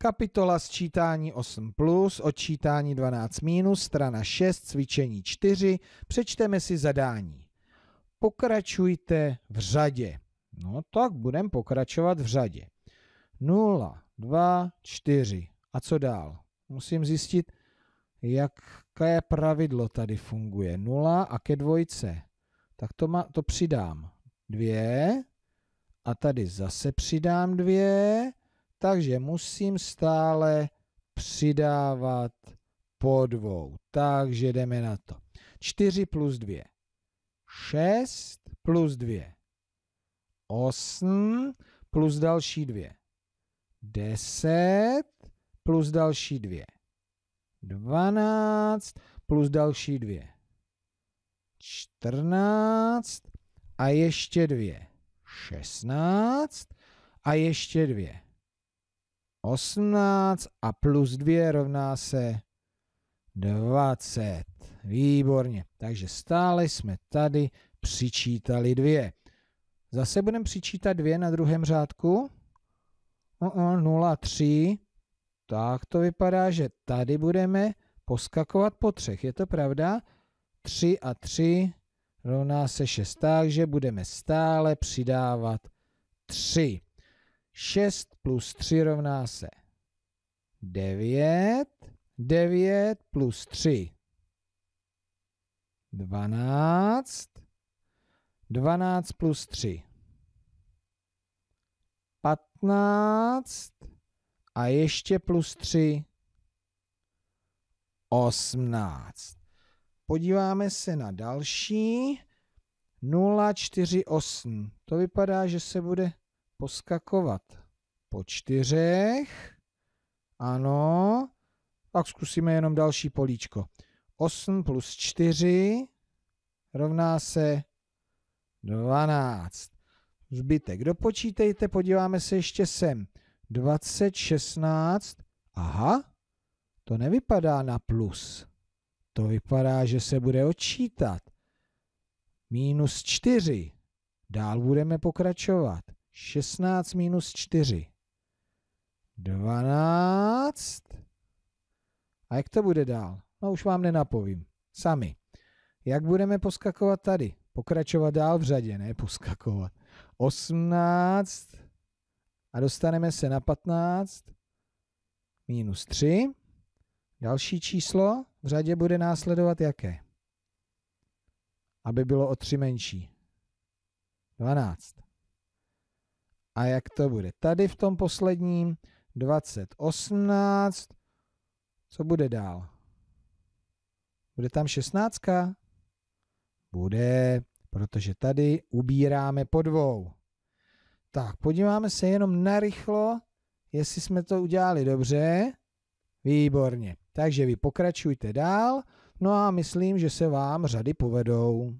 Kapitola sčítání 8 plus, odčítání 12 minus, strana 6, cvičení 4, přečteme si zadání. Pokračujte v řadě. No tak budeme pokračovat v řadě. 0, 2, 4. A co dál? Musím zjistit, jaké pravidlo tady funguje. 0 a ke dvojce. Tak to, má, to přidám. 2 a tady zase přidám 2 takže musím stále přidávat po dvou. Takže jdeme na to. 4 plus 2. 6 plus 2. 8 plus další 2. 10 plus další 2. 12 plus další 2. 14 a ještě 2. 16 a ještě 2. 18 a plus 2 rovná se 20. Výborně. Takže stále jsme tady přičítali 2. Zase budeme přičítat 2 na druhém řádku. Uh -uh, 0, 3. Tak to vypadá, že tady budeme poskakovat po třech. Je to pravda? 3 a 3 rovná se 6, takže budeme stále přidávat 3. 6 plus 3 rovná se 9. 9 plus 3. 12. 12 plus 3. 15. A ještě plus 3. 18. Podíváme se na další. 0, 4, 8. To vypadá, že se bude poskakovat po čtyřech. Ano. Pak zkusíme jenom další políčko. 8 plus 4 rovná se 12. Zbytek dopočítejte, podíváme se ještě sem. 20, 16, aha, to nevypadá na plus. To vypadá, že se bude odčítat. Minus 4. Dál budeme pokračovat. 16 minus 4. 12. A jak to bude dál? No už vám nenapovím. Sami. Jak budeme poskakovat tady? Pokračovat dál v řadě, ne poskakovat. 18. A dostaneme se na 15. Minus 3. Další číslo v řadě bude následovat jaké? Aby bylo o 3 menší. 12. A jak to bude tady v tom posledním? 2018. Co bude dál? Bude tam 16? Bude, protože tady ubíráme po dvou. Tak, podíváme se jenom na rychlo, jestli jsme to udělali dobře. Výborně. Takže vy pokračujte dál. No a myslím, že se vám řady povedou.